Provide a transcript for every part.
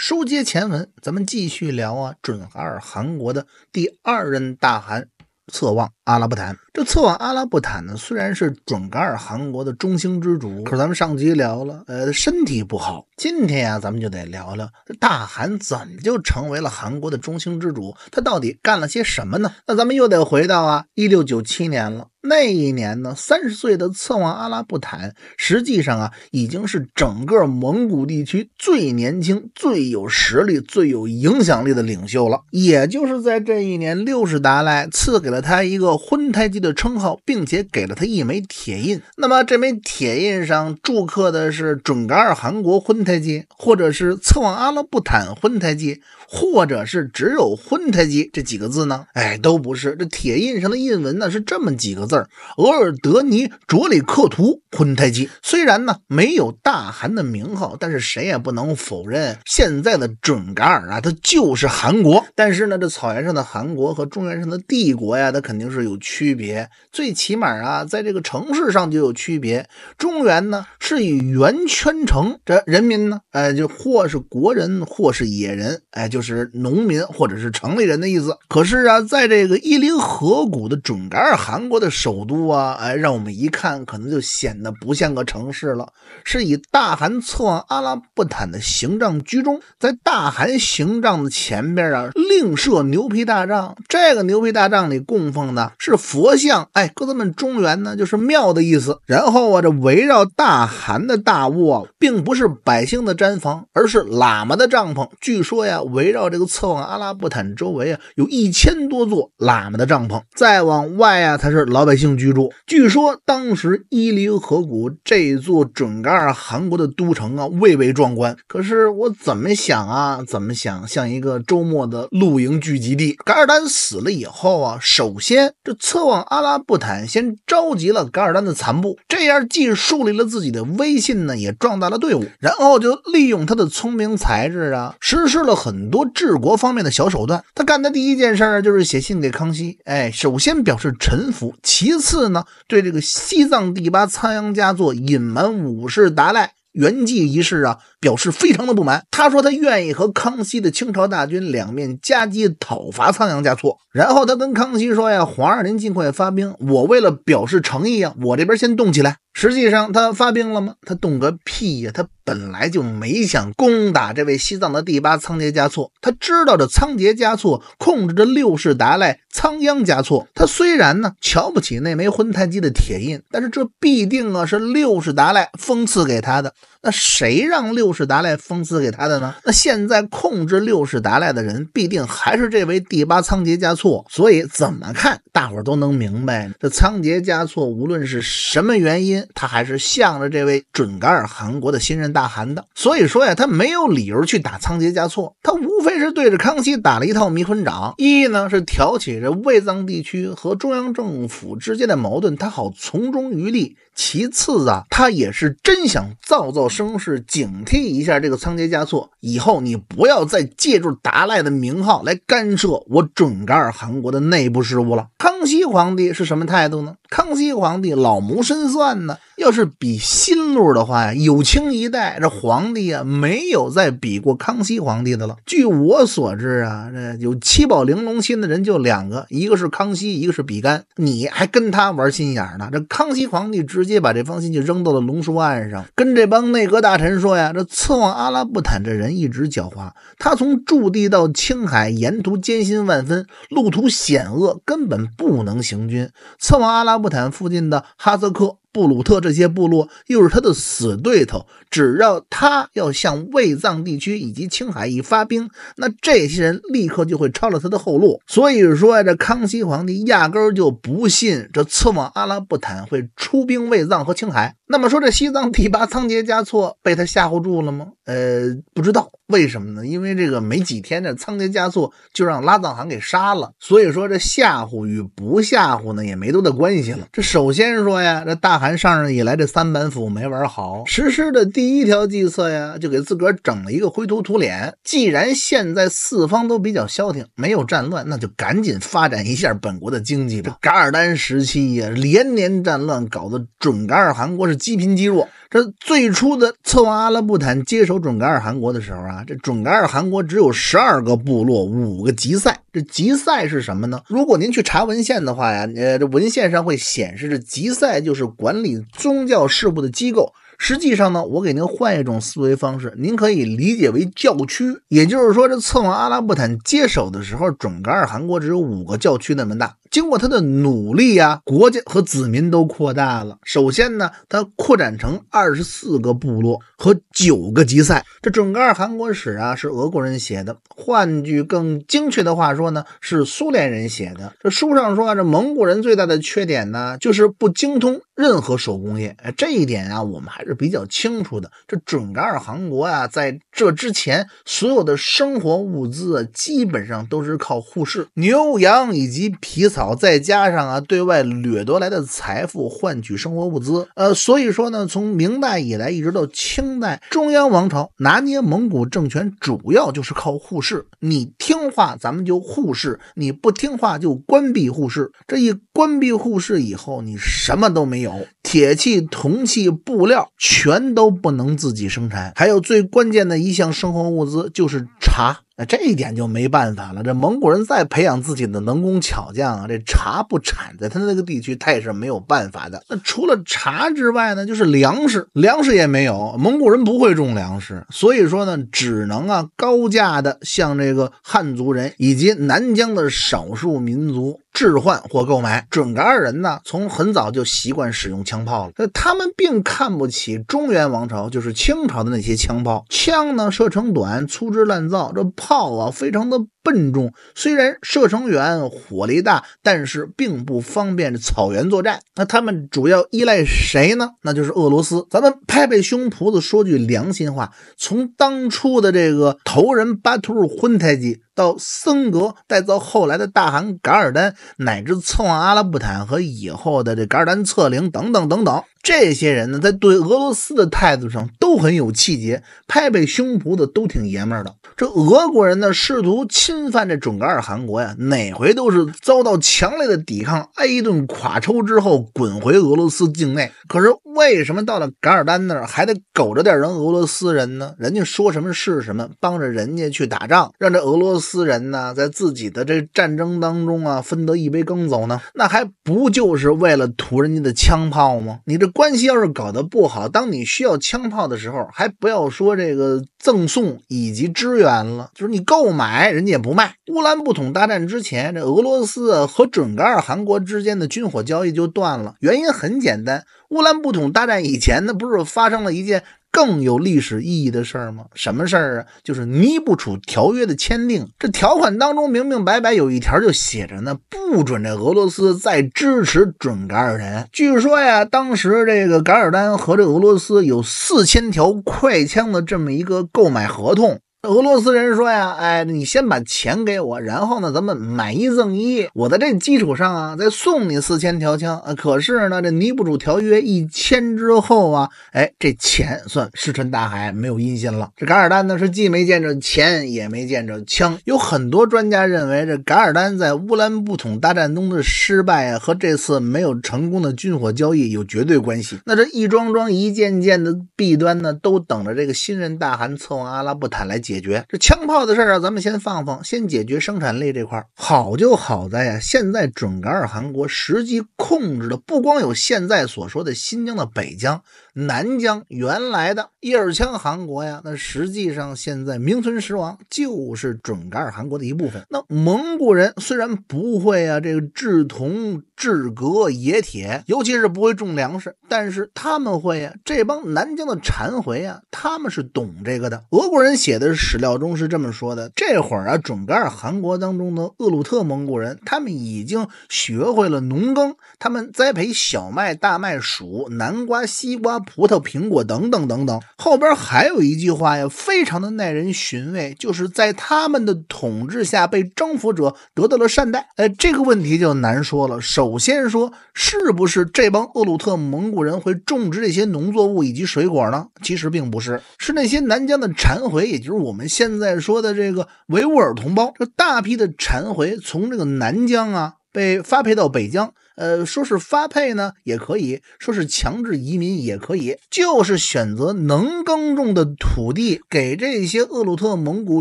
书接前文，咱们继续聊啊，准海尔汗国的第二任大汗，策妄。阿拉布坦，这策妄阿拉布坦呢，虽然是准噶尔汗国的中兴之主，可是咱们上集聊了，呃，身体不好。今天呀，咱们就得聊聊这大汗怎么就成为了韩国的中兴之主，他到底干了些什么呢？那咱们又得回到啊，一六九七年了。那一年呢，三十岁的策妄阿拉布坦，实际上啊，已经是整个蒙古地区最年轻、最有实力、最有影响力的领袖了。也就是在这一年，六世达赖赐给了他一个。婚胎记的称号，并且给了他一枚铁印。那么这枚铁印上铸刻的是准噶尔汗国婚胎记，或者是策妄阿拉布坦婚胎记，或者是只有婚胎记这几个字呢？哎，都不是。这铁印上的印文呢是这么几个字儿：额尔德尼卓里克图婚胎记，虽然呢没有大汗的名号，但是谁也不能否认，现在的准噶尔啊，它就是汗国。但是呢，这草原上的汗国和中原上的帝国呀，它肯定是。有区别，最起码啊，在这个城市上就有区别。中原呢是以圆圈城，这人民呢，哎，就或是国人，或是野人，哎，就是农民或者是城里人的意思。可是啊，在这个伊犁河谷的准噶尔汗国的首都啊，哎，让我们一看，可能就显得不像个城市了，是以大汗策望阿拉布坦的行帐居中，在大汗行帐的前边啊，另设牛皮大帐，这个牛皮大帐里供奉的。是佛像，哎，搁咱们中原呢，就是庙的意思。然后啊，这围绕大汗的大屋啊，并不是百姓的毡房，而是喇嘛的帐篷。据说呀，围绕这个策妄阿拉布坦周围啊，有一千多座喇嘛的帐篷。再往外啊，才是老百姓居住。据说当时伊犁河谷这座准噶尔汗国的都城啊，蔚为壮观。可是我怎么想啊，怎么想，像一个周末的露营聚集地。噶尔丹死了以后啊，首先。这侧望阿拉布坦，先召集了噶尔丹的残部，这样既树立了自己的威信呢，也壮大了队伍。然后就利用他的聪明才智啊，实施了很多治国方面的小手段。他干的第一件事就是写信给康熙，哎，首先表示臣服，其次呢，对这个西藏第八仓央嘉措隐瞒武士达赖圆寂一事啊。表示非常的不满。他说他愿意和康熙的清朝大军两面夹击讨伐仓央嘉措。然后他跟康熙说呀：“皇上，您尽快发兵。我为了表示诚意啊，我这边先动起来。”实际上他发兵了吗？他动个屁呀！他本来就没想攻打这位西藏的第八仓颉嘉措。他知道这仓颉嘉措控制着六世达赖仓央嘉措。他虽然呢瞧不起那枚混太极的铁印，但是这必定啊是六世达赖封赐给他的。那谁让六六世达赖封赐给他的呢？那现在控制六世达赖的人必定还是这位第八仓颉嘉措，所以怎么看大伙都能明白。这仓颉嘉措无论是什么原因，他还是向着这位准噶尔汗国的新任大汗的。所以说呀，他没有理由去打仓颉嘉措，他无非是对着康熙打了一套迷魂掌。一呢是挑起这卫藏地区和中央政府之间的矛盾，他好从中渔利；其次啊，他也是真想造造声势，警惕。记一下这个仓颉加措，以后你不要再借助达赖的名号来干涉我准噶尔汗国的内部事务了。康熙皇帝是什么态度呢？康熙皇帝老谋深算呢。要是比心路的话呀，有清一代这皇帝啊，没有再比过康熙皇帝的了。据我所知啊，这有七宝玲珑心的人就两个，一个是康熙，一个是比干。你还跟他玩心眼呢？这康熙皇帝直接把这封信就扔到了龙书案上，跟这帮内阁大臣说呀：“这策妄阿拉布坦这人一直狡猾，他从驻地到青海沿途艰辛万分，路途险恶，根本不。”不能行军，撤往阿拉布坦附近的哈萨克。布鲁特这些部落又是他的死对头，只要他要向卫藏地区以及青海一发兵，那这些人立刻就会抄了他的后路。所以说，这康熙皇帝压根儿就不信这次王阿拉布坦会出兵卫藏和青海。那么说，这西藏第八仓颉嘉措被他吓唬住了吗？呃，不知道为什么呢？因为这个没几天这仓颉嘉措就让拉藏汗给杀了。所以说，这吓唬与不吓唬呢，也没多大关系了。这首先说呀，这大。汗上任以来，这三板斧没玩好。实施的第一条计策呀，就给自个儿整了一个灰头土脸。既然现在四方都比较消停，没有战乱，那就赶紧发展一下本国的经济吧。噶尔丹时期呀，连年战乱搞得准噶尔汗国是积贫积弱。这最初的策划阿拉布坦接手准噶尔汗国的时候啊，这准噶尔汗国只有十二个部落，五个集赛。这集赛是什么呢？如果您去查文献的话呀，呃，这文献上会显示这集赛就是管理宗教事务的机构。实际上呢，我给您换一种思维方式，您可以理解为教区。也就是说，这策妄阿拉布坦接手的时候，准噶尔汗国只有五个教区那么大。经过他的努力啊，国家和子民都扩大了。首先呢，他扩展成二十四个部落和九个集赛。这准噶尔汗国史啊，是俄国人写的。换句更精确的话说呢，是苏联人写的。这书上说啊，这蒙古人最大的缺点呢，就是不精通任何手工业。哎，这一点啊，我们还是比较清楚的。这准噶尔汗国啊，在这之前，所有的生活物资基本上都是靠护市、牛羊以及皮草。再加上啊，对外掠夺来的财富换取生活物资，呃，所以说呢，从明代以来一直到清代，中央王朝拿捏蒙古政权主要就是靠互市。你听话，咱们就互市；你不听话，就关闭互市。这一关闭互市以后，你什么都没有，铁器、铜器、布料全都不能自己生产。还有最关键的一项生活物资就是茶。那这一点就没办法了。这蒙古人再培养自己的能工巧匠啊，这茶不产在他那个地区，他也是没有办法的。那除了茶之外呢，就是粮食，粮食也没有，蒙古人不会种粮食，所以说呢，只能啊高价的向这个汉族人以及南疆的少数民族。置换或购买准噶尔人呢，从很早就习惯使用枪炮了。那他们并看不起中原王朝，就是清朝的那些枪炮。枪呢，射程短，粗制滥造；这炮啊，非常的。笨重，虽然射程远、火力大，但是并不方便草原作战。那他们主要依赖谁呢？那就是俄罗斯。咱们拍拍胸脯子，说句良心话，从当初的这个头人巴图鲁浑台吉，到森格，再到后来的大汗噶尔丹，乃至策妄阿拉布坦和以后的这噶尔丹策零等等等等。这些人呢，在对俄罗斯的态度上都很有气节，拍拍胸脯的都挺爷们儿的。这俄国人呢，试图侵犯这准噶尔汗国呀，哪回都是遭到强烈的抵抗，挨一顿垮抽之后滚回俄罗斯境内。可是为什么到了噶尔丹那儿还得苟着点人俄罗斯人呢？人家说什么是什么，帮着人家去打仗，让这俄罗斯人呢在自己的这战争当中啊分得一杯羹走呢？那还不就是为了图人家的枪炮吗？你这。关系要是搞得不好，当你需要枪炮的时候，还不要说这个赠送以及支援了，就是你购买，人家也不卖。乌兰布统大战之前，这俄罗斯和准噶尔汗国之间的军火交易就断了，原因很简单，乌兰布统大战以前，那不是发生了一件。更有历史意义的事儿吗？什么事儿啊？就是尼布楚条约的签订，这条款当中明明白白有一条就写着呢，不准这俄罗斯再支持准噶尔人。据说呀，当时这个噶尔丹和这俄罗斯有四千条快枪的这么一个购买合同。俄罗斯人说呀，哎，你先把钱给我，然后呢，咱们买一赠一，我在这基础上啊，再送你四千条枪啊。可是呢，这尼布楚条约一签之后啊，哎，这钱算石沉大海，没有音信了。这噶尔丹呢，是既没见着钱，也没见着枪。有很多专家认为，这噶尔丹在乌兰布统大战中的失败啊，和这次没有成功的军火交易有绝对关系。那这一桩桩一件件的弊端呢，都等着这个新任大汗策往阿拉布坦来。解决这枪炮的事儿啊，咱们先放放，先解决生产力这块儿。好就好在呀，现在准噶尔汗国实际控制的不光有现在所说的新疆的北疆、南疆，原来的。叶尔羌汗国呀，那实际上现在名存实亡，就是准噶尔汗国的一部分。那蒙古人虽然不会啊，这个制铜、制革、冶铁，尤其是不会种粮食，但是他们会呀。这帮南疆的禅回啊，他们是懂这个的。俄国人写的史料中是这么说的：这会儿啊，准噶尔汗国当中的厄鲁特蒙古人，他们已经学会了农耕，他们栽培小麦、大麦、薯、南瓜、西瓜、葡萄、苹果等等等等。后边还有一句话呀，非常的耐人寻味，就是在他们的统治下，被征服者得到了善待。哎，这个问题就难说了。首先说，是不是这帮厄鲁特蒙古人会种植这些农作物以及水果呢？其实并不是，是那些南疆的缠回，也就是我们现在说的这个维吾尔同胞，这大批的缠回从这个南疆啊被发配到北疆。呃，说是发配呢，也可以说是强制移民，也可以，就是选择能耕种的土地，给这些厄鲁特蒙古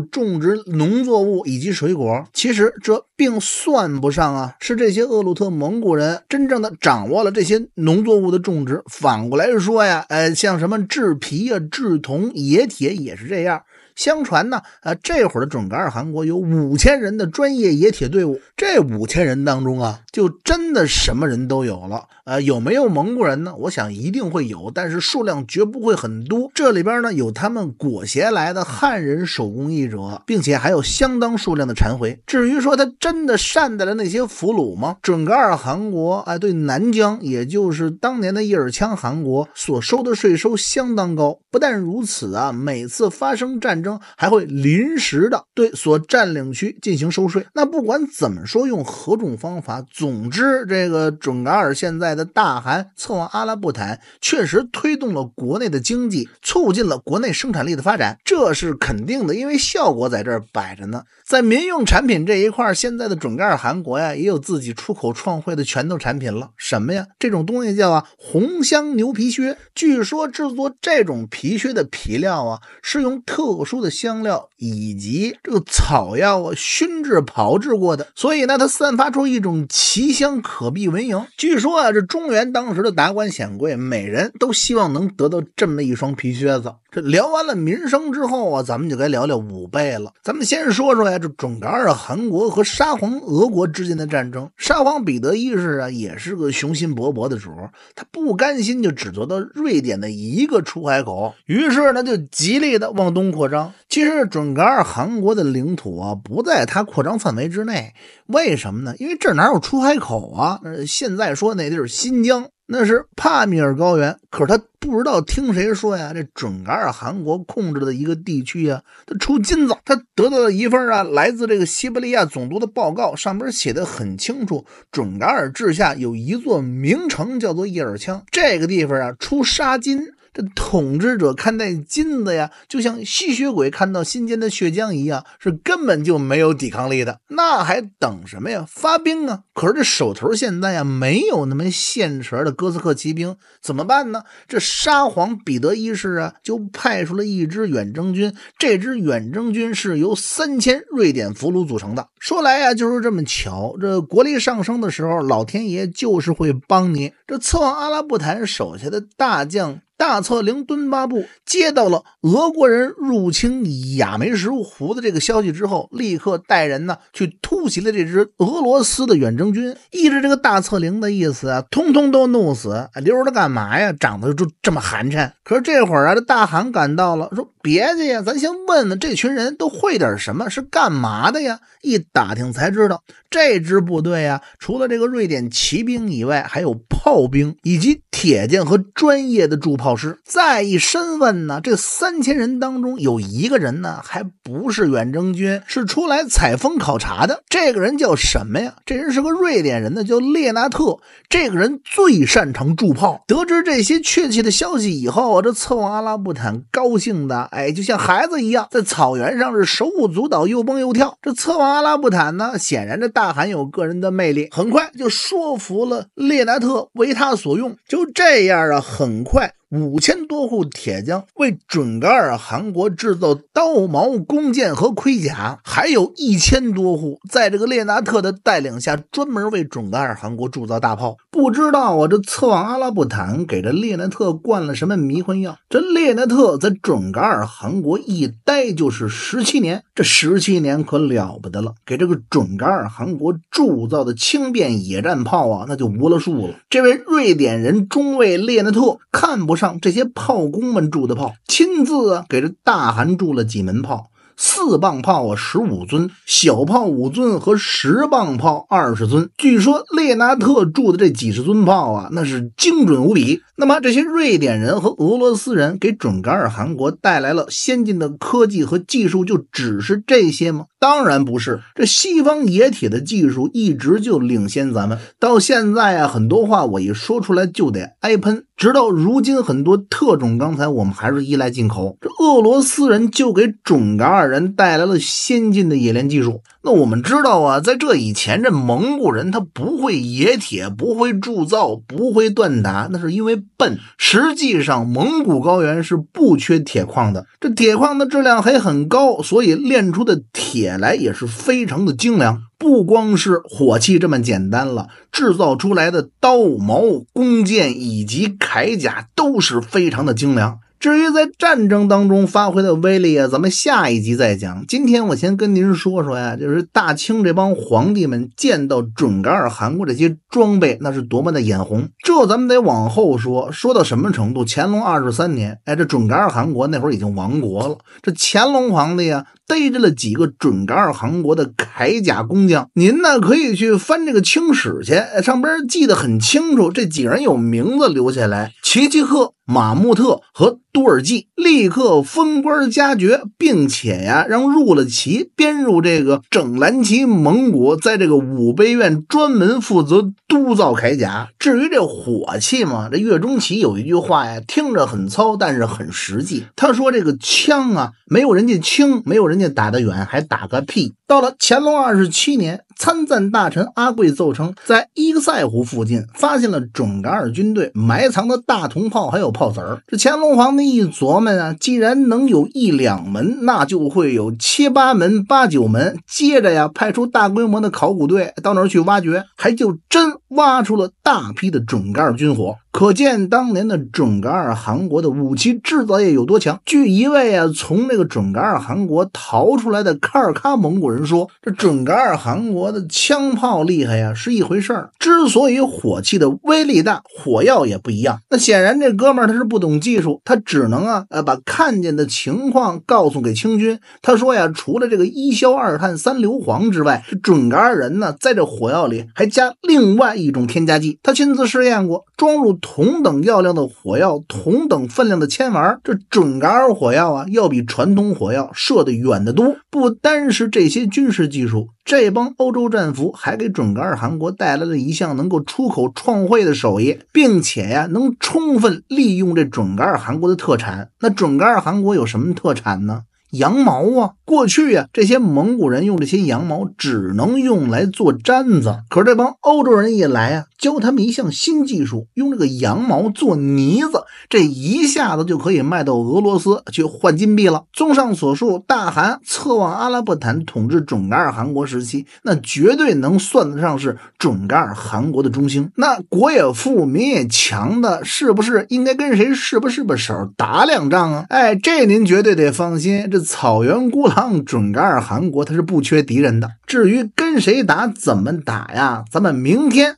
种植农作物以及水果。其实这并算不上啊，是这些厄鲁特蒙古人真正的掌握了这些农作物的种植。反过来说呀，呃，像什么制皮啊、制铜、冶铁也是这样。相传呢，啊，这会儿的准噶尔汗国有五千人的专业冶铁队伍。这五千人当中啊，就真的什么人都有了。呃，有没有蒙古人呢？我想一定会有，但是数量绝不会很多。这里边呢，有他们裹挟来的汉人手工艺者，并且还有相当数量的缠回。至于说他真的善待了那些俘虏吗？准噶尔汗国啊，对南疆，也就是当年的叶尔羌汗国所收的税收相当高。不但如此啊，每次发生战争。还会临时的对所占领区进行收税。那不管怎么说，用何种方法，总之这个准噶尔现在的大汗策划阿拉布坦，确实推动了国内的经济，促进了国内生产力的发展，这是肯定的，因为效果在这儿摆着呢。在民用产品这一块，现在的准噶尔汗国呀，也有自己出口创汇的拳头产品了。什么呀？这种东西叫啊红香牛皮靴。据说制作这种皮靴的皮料啊，是用特殊。的香料以及这个草药啊，熏制炮制过的，所以呢，它散发出一种奇香，可避蚊蝇。据说啊，这中原当时的达官显贵，每人都希望能得到这么一双皮靴子。这聊完了民生之后啊，咱们就该聊聊武备了。咱们先说说呀，这准噶尔汗国和沙皇俄国之间的战争。沙皇彼得一世啊，也是个雄心勃勃的主他不甘心就只做到瑞典的一个出海口，于是呢，就极力的往东扩张。其实准噶尔汗国的领土啊，不在他扩张范围之内。为什么呢？因为这哪有出海口啊？现在说那地儿新疆，那是帕米尔高原。可是他不知道听谁说呀，这准噶尔汗国控制的一个地区啊，他出金子。他得到了一份啊，来自这个西伯利亚总督的报告，上边写的很清楚：准噶尔治下有一座名城叫做叶尔羌，这个地方啊，出沙金。这统治者看待金子呀，就像吸血鬼看到新鲜的血浆一样，是根本就没有抵抗力的。那还等什么呀？发兵啊！可是这手头现在呀，没有那么现成的哥斯克骑兵，怎么办呢？这沙皇彼得一世啊，就派出了一支远征军。这支远征军是由三千瑞典俘虏组成的。说来呀，就是这么巧，这国力上升的时候，老天爷就是会帮你。这策王阿拉布坦手下的大将。大策凌敦巴布接到了俄国人入侵雅梅什湖的这个消息之后，立刻带人呢去突袭了这支俄罗斯的远征军。一直这个大策凌的意思啊，通通都弄死，留着干嘛呀？长得就这么寒碜。可是这会儿啊，这大汗赶到了，说。别介呀，咱先问问这群人都会点什么，是干嘛的呀？一打听才知道，这支部队呀，除了这个瑞典骑兵以外，还有炮兵以及铁匠和专业的铸炮师。再一深问呢，这三千人当中有一个人呢，还不是远征军，是出来采风考察的。这个人叫什么呀？这人是个瑞典人呢，叫列纳特。这个人最擅长铸炮。得知这些确切的消息以后，这策妄阿拉布坦高兴的。哎，就像孩子一样，在草原上是手舞足蹈，又蹦又跳。这策妄阿拉布坦呢，显然这大汗有个人的魅力，很快就说服了列那特为他所用。就这样啊，很快。五千多户铁匠为准噶尔汗国制造刀矛、弓箭和盔甲，还有一千多户在这个列拿特的带领下，专门为准噶尔汗国铸造大炮。不知道我这策往阿拉布坦给这列那特灌了什么迷魂药？这列那特在准噶尔汗国一待就是十七年，这十七年可了不得了，给这个准噶尔汗国铸造的轻便野战炮啊，那就无了数了。这位瑞典人中尉列那特看不。上这些炮工们铸的炮，亲自给这大汗铸了几门炮。四磅炮啊，十五尊小炮五尊和十磅炮二十尊。据说列纳特铸的这几十尊炮啊，那是精准无比。那么这些瑞典人和俄罗斯人给准噶尔汗国带来了先进的科技和技术，就只是这些吗？当然不是。这西方冶铁的技术一直就领先咱们，到现在啊，很多话我一说出来就得挨喷。直到如今，很多特种钢材我们还是依赖进口。这俄罗斯人就给准噶尔。人带来了先进的冶炼技术。那我们知道啊，在这以前，这蒙古人他不会冶铁，不会铸造，不会锻打，那是因为笨。实际上，蒙古高原是不缺铁矿的，这铁矿的质量还很高，所以炼出的铁来也是非常的精良。不光是火器这么简单了，制造出来的刀矛、弓箭以及铠甲都是非常的精良。至于在战争当中发挥的威力啊，咱们下一集再讲。今天我先跟您说说呀，就是大清这帮皇帝们见到准噶尔汗国这些装备，那是多么的眼红。这咱们得往后说，说到什么程度？乾隆二十三年，哎，这准噶尔汗国那会儿已经亡国了，这乾隆皇帝呀。逮着了几个准噶尔汗国的铠甲工匠，您呢可以去翻这个《清史》去，上边记得很清楚，这几人有名字留下来。齐齐克、马木特和多尔济立刻封官加爵，并且呀让入了旗，编入这个整蓝旗蒙古，在这个武备院专门负责督造铠甲。至于这火器嘛，这岳钟琪有一句话呀，听着很糙，但是很实际。他说这个枪啊，没有人家轻，没有人。人家打得远，还打个屁！到了乾隆二十七年。参赞大臣阿贵奏称，在伊克塞湖附近发现了准噶尔军队埋藏的大铜炮，还有炮子儿。这乾隆皇帝一琢磨啊，既然能有一两门，那就会有七八门、八九门。接着呀，派出大规模的考古队到那儿去挖掘，还就真挖出了大批的准噶尔军火。可见当年的准噶尔汗国的武器制造业有多强。据一位啊从那个准噶尔汗国逃出来的喀尔喀蒙古人说，这准噶尔汗国。我的枪炮厉害呀，是一回事儿。之所以火器的威力大，火药也不一样。那显然这哥们儿他是不懂技术，他只能啊呃把看见的情况告诉给清军。他说呀，除了这个一硝二碳三硫磺之外，准噶尔人呢在这火药里还加另外一种添加剂。他亲自试验过，装入同等药量的火药，同等分量的铅丸，这准噶尔火药啊，要比传统火药射的远得多。不单是这些军事技术。这帮欧洲战俘还给准噶尔汗国带来了一项能够出口创汇的手艺，并且呀，能充分利用这准噶尔汗国的特产。那准噶尔汗国有什么特产呢？羊毛啊！过去呀，这些蒙古人用这些羊毛只能用来做毡子，可是这帮欧洲人一来啊，教他们一项新技术，用这个羊毛做呢子。这一下子就可以卖到俄罗斯去换金币了。综上所述，大汗侧望阿拉伯坦统治准噶尔汗国时期，那绝对能算得上是准噶尔汗国的中兴。那国也富，民也强的，是不是应该跟谁是不是把手打两仗啊？哎，这您绝对得放心，这草原孤狼准噶尔汗国他是不缺敌人的。至于跟谁打，怎么打呀？咱们明天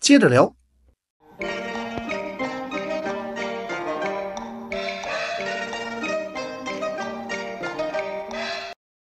接着聊。